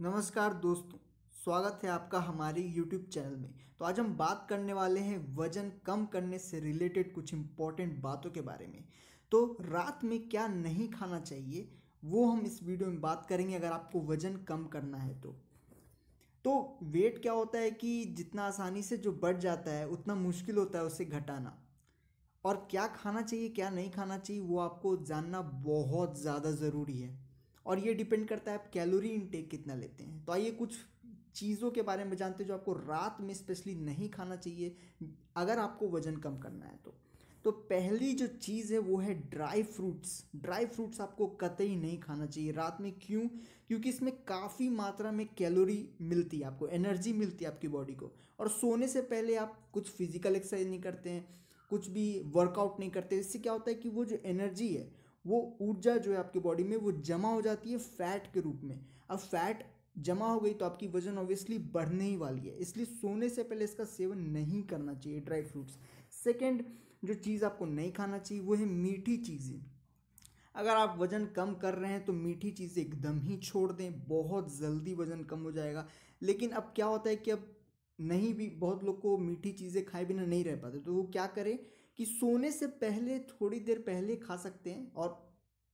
नमस्कार दोस्तों स्वागत है आपका हमारे YouTube चैनल में तो आज हम बात करने वाले हैं वज़न कम करने से रिलेटेड कुछ इम्पोर्टेंट बातों के बारे में तो रात में क्या नहीं खाना चाहिए वो हम इस वीडियो में बात करेंगे अगर आपको वज़न कम करना है तो तो वेट क्या होता है कि जितना आसानी से जो बढ़ जाता है उतना मुश्किल होता है उसे घटाना और क्या खाना चाहिए क्या नहीं खाना चाहिए वो आपको जानना बहुत ज़्यादा ज़रूरी है और ये डिपेंड करता है आप कैलोरी इनटेक कितना लेते हैं तो आइए कुछ चीज़ों के बारे में जानते हैं जो आपको रात में स्पेशली नहीं खाना चाहिए अगर आपको वज़न कम करना है तो तो पहली जो चीज़ है वो है ड्राई फ्रूट्स ड्राई फ्रूट्स आपको कतई नहीं खाना चाहिए रात में क्यों क्योंकि इसमें काफ़ी मात्रा में कैलोरी मिलती है आपको एनर्जी मिलती है आपकी बॉडी को और सोने से पहले आप कुछ फिजिकल एक्सरसाइज नहीं करते हैं कुछ भी वर्कआउट नहीं करते इससे क्या होता है कि वो जो एनर्जी है वो ऊर्जा जो है आपके बॉडी में वो जमा हो जाती है फैट के रूप में अब फैट जमा हो गई तो आपकी वजन ऑब्वियसली बढ़ने ही वाली है इसलिए सोने से पहले इसका सेवन नहीं करना चाहिए ड्राई फ्रूट्स सेकेंड जो चीज़ आपको नहीं खाना चाहिए वो है मीठी चीज़ें अगर आप वज़न कम कर रहे हैं तो मीठी चीज़ें एकदम ही छोड़ दें बहुत जल्दी वज़न कम हो जाएगा लेकिन अब क्या होता है कि अब नहीं भी बहुत लोग को मीठी चीज़ें खाए बिना नहीं रह पाते तो वो क्या करें कि सोने से पहले थोड़ी देर पहले खा सकते हैं और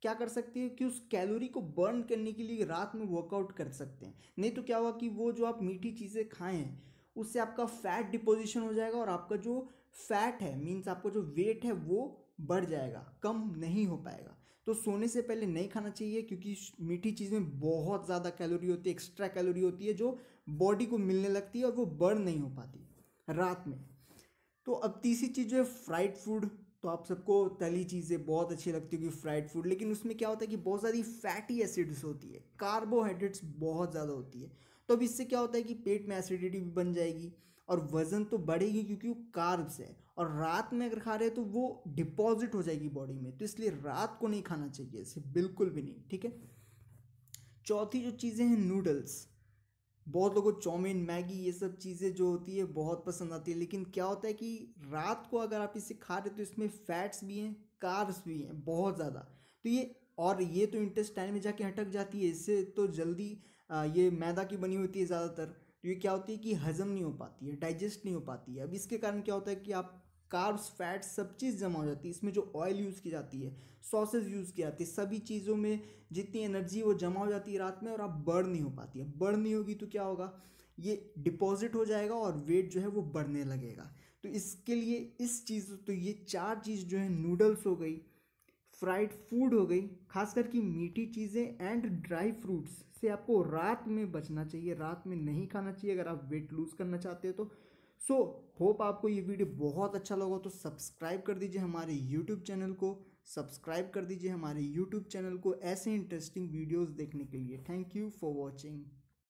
क्या कर सकते हैं कि उस कैलोरी को बर्न करने के लिए रात में वर्कआउट कर सकते हैं नहीं तो क्या हुआ कि वो जो आप मीठी चीज़ें खाएँ हैं उससे आपका फैट डिपोजिशन हो जाएगा और आपका जो फैट है मीन्स आपका जो वेट है वो बढ़ जाएगा कम नहीं हो पाएगा तो सोने से पहले नहीं खाना चाहिए क्योंकि मीठी चीज़ में बहुत ज़्यादा कैलोरी होती है एक्स्ट्रा कैलोरी होती है जो बॉडी को मिलने लगती है और वो बर्न नहीं हो पाती रात में तो अब तीसरी चीज़ जो है फ्राइड फूड तो आप सबको तली चीज़ें बहुत अच्छी लगती होगी फ्राइड फूड लेकिन उसमें क्या होता है कि बहुत सारी फैटी एसिड्स होती है कार्बोहाइड्रेट्स बहुत ज़्यादा होती है तो अब इससे क्या होता है कि पेट में एसिडिटी भी बन जाएगी और वज़न तो बढ़ेगी क्योंकि वो कार्ब्स है और रात में अगर खा रहे हैं तो वो डिपॉजिट हो जाएगी बॉडी में तो इसलिए रात को नहीं खाना चाहिए इसे बिल्कुल भी नहीं ठीक है चौथी जो चीज़ें हैं नूडल्स बहुत लोगों को चाउमीन मैगी ये सब चीज़ें जो होती है बहुत पसंद आती है लेकिन क्या होता है कि रात को अगर आप इसे खा रहे तो इसमें फैट्स भी हैं कार्ब्स भी हैं बहुत ज़्यादा तो ये और ये तो इंटेस्टाइन में जाके हटक जाती है इससे तो जल्दी ये मैदा की बनी होती है ज़्यादातर तो ये क्या होती है कि हज़म नहीं हो पाती है डाइजेस्ट नहीं हो पाती है अब इसके कारण क्या होता है कि आप कार्ब्स फैट्स सब चीज़ जमा हो जाती है इसमें जो ऑयल यूज़ की जाती है सॉसेज यूज़ की जाती है सभी चीज़ों में जितनी एनर्जी वो जमा हो जाती है रात में और आप बर्न नहीं हो पाती है बर्न नहीं होगी तो क्या होगा ये डिपॉजिट हो जाएगा और वेट जो है वो बढ़ने लगेगा तो इसके लिए इस चीज़ तो ये चार चीज़ जो है नूडल्स हो गई फ्राइड फूड हो गई खास करके मीठी चीज़ें एंड ड्राई फ्रूट्स से आपको रात में बचना चाहिए रात में नहीं खाना चाहिए अगर आप वेट लूज़ करना चाहते हो तो सो so, होप आपको ये वीडियो बहुत अच्छा लगा तो सब्सक्राइब कर दीजिए हमारे यूट्यूब चैनल को सब्सक्राइब कर दीजिए हमारे यूट्यूब चैनल को ऐसे इंटरेस्टिंग वीडियोस देखने के लिए थैंक यू फॉर वॉचिंग